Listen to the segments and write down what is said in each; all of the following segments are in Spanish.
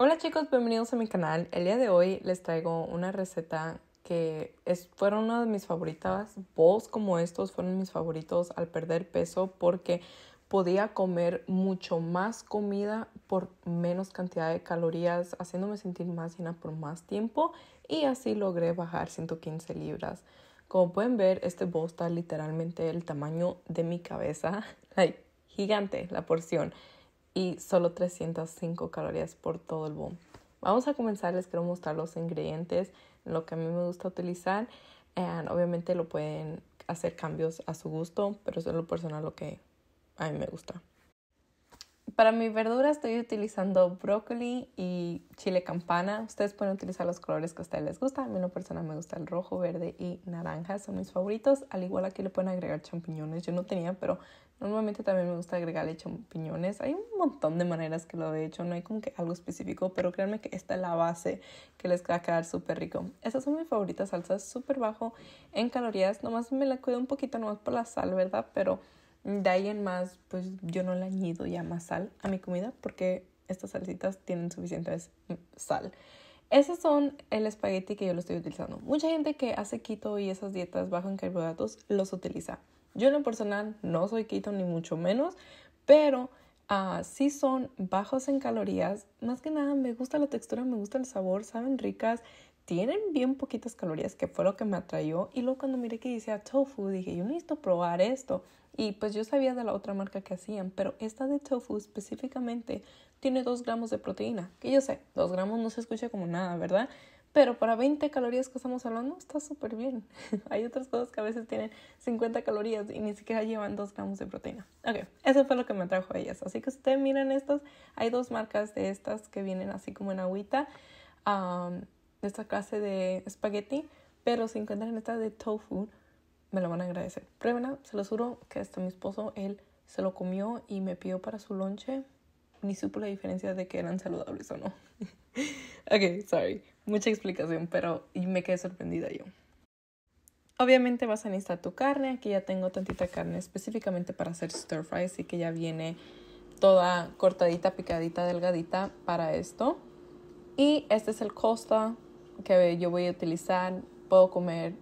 Hola chicos, bienvenidos a mi canal. El día de hoy les traigo una receta que es, fueron una de mis favoritas. Bowls como estos fueron mis favoritos al perder peso porque podía comer mucho más comida por menos cantidad de calorías, haciéndome sentir más llena por más tiempo y así logré bajar 115 libras. Como pueden ver, este bowl está literalmente el tamaño de mi cabeza, gigante la porción y solo 305 calorías por todo el boom. Vamos a comenzar, les quiero mostrar los ingredientes, lo que a mí me gusta utilizar. obviamente lo pueden hacer cambios a su gusto, pero eso es lo personal lo que a mí me gusta. Para mi verdura estoy utilizando brócoli y chile campana. Ustedes pueden utilizar los colores que a ustedes les gusta. A mí en persona me gusta el rojo, verde y naranja. Son mis favoritos. Al igual aquí le pueden agregar champiñones. Yo no tenía, pero normalmente también me gusta agregarle champiñones. Hay un montón de maneras que lo he hecho. No hay como que algo específico, pero créanme que esta es la base que les va a quedar súper rico. Esas son mis favoritas salsas. Súper bajo en calorías. Nomás me la cuido un poquito nomás por la sal, ¿verdad? Pero... De ahí en más, pues yo no le añido ya más sal a mi comida porque estas salsitas tienen suficiente sal. Esos son el espagueti que yo lo estoy utilizando. Mucha gente que hace keto y esas dietas bajas en carbohidratos los utiliza. Yo en lo personal no soy keto ni mucho menos, pero ah, sí son bajos en calorías. Más que nada me gusta la textura, me gusta el sabor, saben ricas, tienen bien poquitas calorías, que fue lo que me atrayó. Y luego cuando miré que decía tofu, dije, yo necesito probar esto. Y pues yo sabía de la otra marca que hacían, pero esta de tofu específicamente tiene 2 gramos de proteína. Que yo sé, 2 gramos no se escucha como nada, ¿verdad? Pero para 20 calorías que estamos hablando está súper bien. Hay otras cosas que a veces tienen 50 calorías y ni siquiera llevan 2 gramos de proteína. Ok, eso fue lo que me atrajo a ellas. Así que ustedes miran estas, hay dos marcas de estas que vienen así como en agüita. Ah esta clase de espagueti, pero si encuentran esta de tofu, me lo van a agradecer. Pruébenla, ah, se lo juro que hasta mi esposo, él se lo comió y me pidió para su lonche. Ni supo la diferencia de que eran saludables o no. ok, sorry. Mucha explicación, pero me quedé sorprendida yo. Obviamente vas a necesitar tu carne. Aquí ya tengo tantita carne específicamente para hacer stir fry, así que ya viene toda cortadita, picadita, delgadita para esto. Y este es el costa que yo voy a utilizar, puedo comer.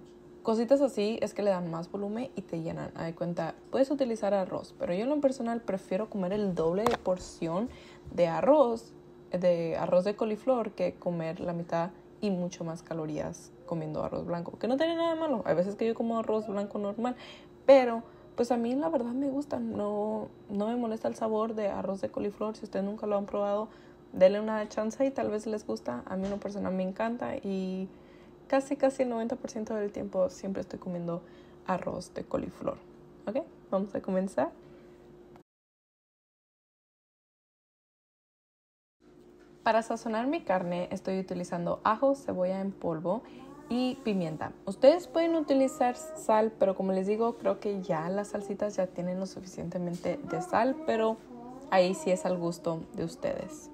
Cositas así es que le dan más volumen y te llenan. A cuenta, puedes utilizar arroz, pero yo en lo personal prefiero comer el doble de porción de arroz, de arroz de coliflor, que comer la mitad y mucho más calorías comiendo arroz blanco. Que no tiene nada malo. Hay veces que yo como arroz blanco normal, pero pues a mí la verdad me gusta. No, no me molesta el sabor de arroz de coliflor. Si ustedes nunca lo han probado, denle una chance y tal vez les gusta. A mí una persona me encanta y casi casi el 90% del tiempo siempre estoy comiendo arroz de coliflor. ¿Ok? Vamos a comenzar. Para sazonar mi carne estoy utilizando ajo, cebolla en polvo y pimienta. Ustedes pueden utilizar sal, pero como les digo, creo que ya las salsitas ya tienen lo suficientemente de sal, pero ahí sí es al gusto de ustedes.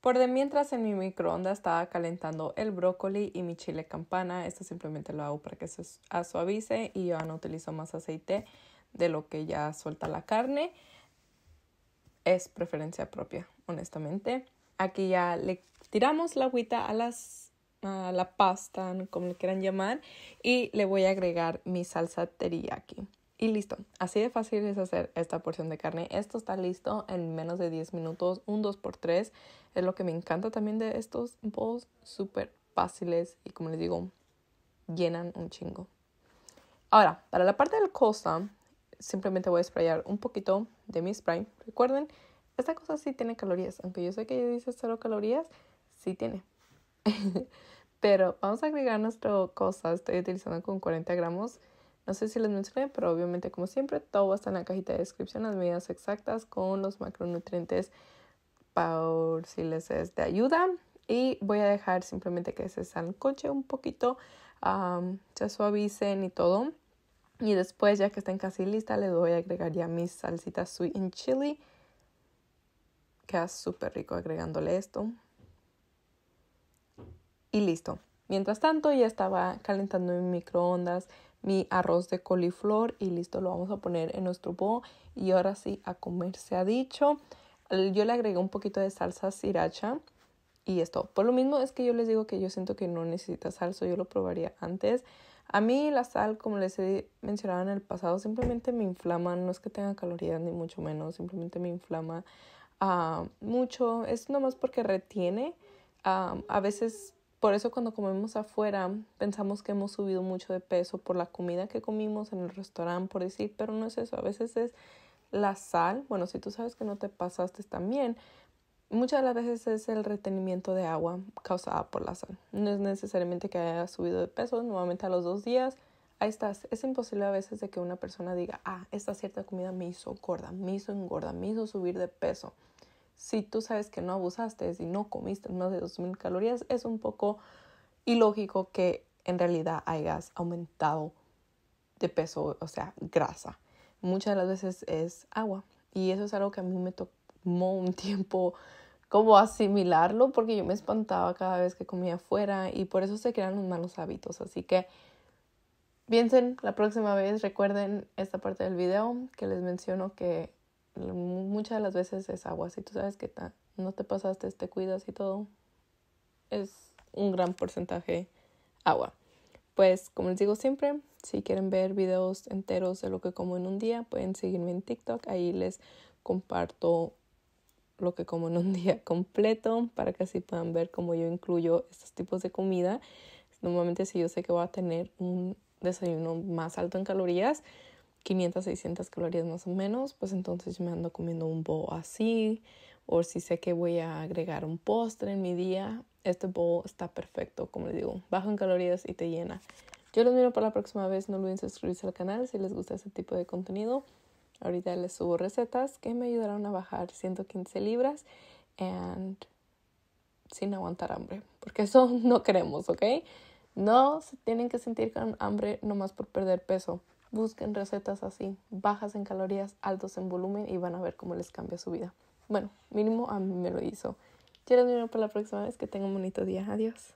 Por de mientras en mi microondas estaba calentando el brócoli y mi chile campana. Esto simplemente lo hago para que se ah, suavice y ya no utilizo más aceite de lo que ya suelta la carne. Es preferencia propia, honestamente. Aquí ya le tiramos la agüita a las a la pasta, como le quieran llamar, y le voy a agregar mi salsa teriyaki. Y listo, así de fácil es hacer esta porción de carne. Esto está listo en menos de 10 minutos, un 2x3. Es lo que me encanta también de estos bowls, súper fáciles y como les digo, llenan un chingo. Ahora, para la parte del cosa, simplemente voy a sprayar un poquito de mi spray. Recuerden, esta cosa sí tiene calorías, aunque yo sé que ella dice cero calorías, sí tiene. Pero vamos a agregar nuestro cosa, estoy utilizando con 40 gramos. No sé si les mencioné, pero obviamente como siempre, todo está en la cajita de descripción, las medidas exactas con los macronutrientes por si les es de ayuda. Y voy a dejar simplemente que se sancoche un poquito, se suavicen y todo. Y después, ya que estén casi listas, les voy a agregar ya mis salsitas sweet and chili. Queda súper rico agregándole esto. Y listo. Mientras tanto, ya estaba calentando mi microondas mi arroz de coliflor y listo, lo vamos a poner en nuestro bowl y ahora sí a comer se ha dicho. Yo le agregué un poquito de salsa sriracha y esto. Por lo mismo es que yo les digo que yo siento que no necesita salsa, yo lo probaría antes. A mí la sal, como les he mencionado en el pasado, simplemente me inflama, no es que tenga calorías ni mucho menos, simplemente me inflama ah, mucho, es nomás porque retiene. Ah, a veces por eso cuando comemos afuera pensamos que hemos subido mucho de peso por la comida que comimos en el restaurante, por decir, pero no es eso, a veces es la sal, bueno, si tú sabes que no te pasaste también, muchas de las veces es el retenimiento de agua causada por la sal. No es necesariamente que haya subido de peso, nuevamente a los dos días, ahí estás. Es imposible a veces de que una persona diga, ah, esta cierta comida me hizo gorda, me hizo engorda, me hizo subir de peso si tú sabes que no abusaste, si no comiste más de 2.000 calorías, es un poco ilógico que en realidad hayas aumentado de peso, o sea, grasa. Muchas de las veces es agua. Y eso es algo que a mí me tomó un tiempo como asimilarlo porque yo me espantaba cada vez que comía afuera y por eso se crean los malos hábitos. Así que piensen la próxima vez, recuerden esta parte del video que les menciono que muchas de las veces es agua. Si tú sabes que no te pasaste, te cuidas y todo, es un gran porcentaje agua. Pues como les digo siempre, si quieren ver videos enteros de lo que como en un día, pueden seguirme en TikTok. Ahí les comparto lo que como en un día completo para que así puedan ver cómo yo incluyo estos tipos de comida. Normalmente si yo sé que voy a tener un desayuno más alto en calorías, 500, 600 calorías más o menos, pues entonces yo me ando comiendo un bowl así, o si sé que voy a agregar un postre en mi día, este bowl está perfecto, como les digo, bajo en calorías y te llena. Yo los miro para la próxima vez, no olviden suscribirse al canal si les gusta ese tipo de contenido. Ahorita les subo recetas que me ayudarán a bajar 115 libras and sin aguantar hambre, porque eso no queremos, ¿ok? No se tienen que sentir con hambre nomás por perder peso. Busquen recetas así, bajas en calorías, altos en volumen y van a ver cómo les cambia su vida. Bueno, mínimo a mí me lo hizo. Quiero les para la próxima vez. Que tengan un bonito día. Adiós.